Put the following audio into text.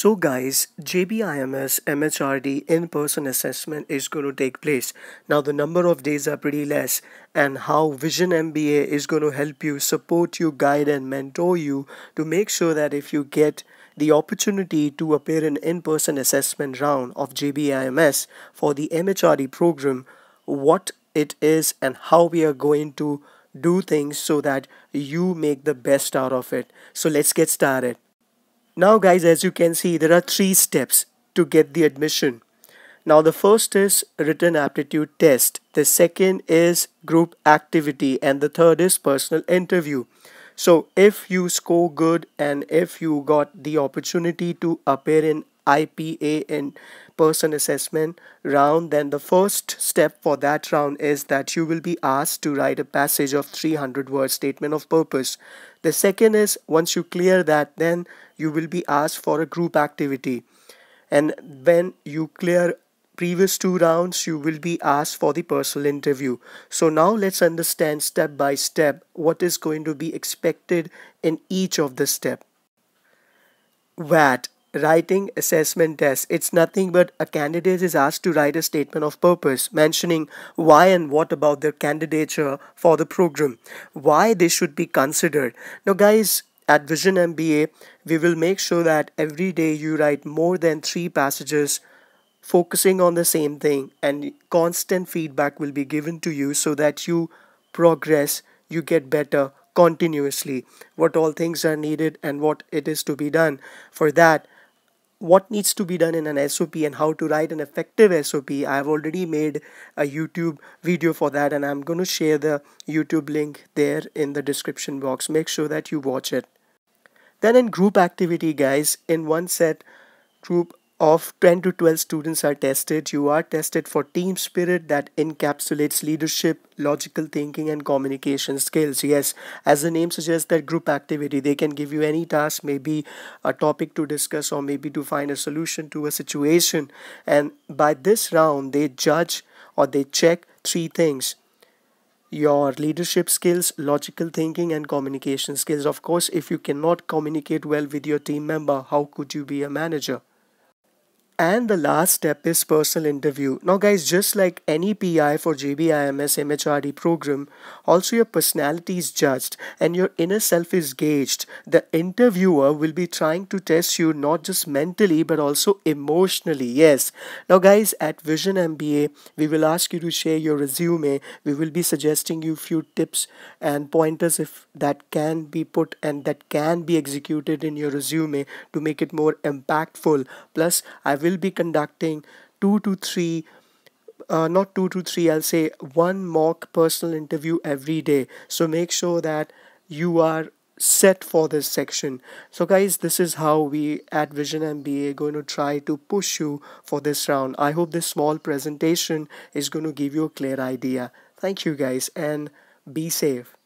So guys, JBIMS MHRD in-person assessment is going to take place. Now the number of days are pretty less and how Vision MBA is going to help you, support you, guide and mentor you to make sure that if you get the opportunity to appear in in-person assessment round of JBIMS for the MHRD program, what it is and how we are going to do things so that you make the best out of it. So let's get started. Now guys as you can see there are three steps to get the admission. Now the first is written aptitude test, the second is group activity and the third is personal interview. So if you score good and if you got the opportunity to appear in IPA and person assessment round, then the first step for that round is that you will be asked to write a passage of 300 word statement of purpose. The second is once you clear that, then you will be asked for a group activity. And when you clear previous two rounds you will be asked for the personal interview so now let's understand step by step what is going to be expected in each of the step VAT writing assessment test. It's nothing but a candidate is asked to write a statement of purpose mentioning why and what about their candidature for the program, why they should be considered. Now, guys, at Vision MBA, we will make sure that every day you write more than three passages focusing on the same thing, and constant feedback will be given to you so that you progress, you get better continuously what all things are needed and what it is to be done for that what needs to be done in an SOP and how to write an effective SOP. I've already made a YouTube video for that and I'm going to share the YouTube link there in the description box. Make sure that you watch it. Then in group activity guys, in one set group of 10 to 12 students are tested, you are tested for team spirit that encapsulates leadership, logical thinking, and communication skills. Yes, as the name suggests, that group activity they can give you any task, maybe a topic to discuss, or maybe to find a solution to a situation. And by this round, they judge or they check three things your leadership skills, logical thinking, and communication skills. Of course, if you cannot communicate well with your team member, how could you be a manager? And the last step is personal interview. Now, guys, just like any PI for JBIMS MHRD program, also your personality is judged and your inner self is gauged. The interviewer will be trying to test you not just mentally but also emotionally. Yes. Now, guys, at Vision MBA, we will ask you to share your resume. We will be suggesting you few tips and pointers if that can be put and that can be executed in your resume to make it more impactful. Plus, I will will be conducting two to three uh, not two to three i'll say one mock personal interview every day so make sure that you are set for this section so guys this is how we at vision mba going to try to push you for this round i hope this small presentation is going to give you a clear idea thank you guys and be safe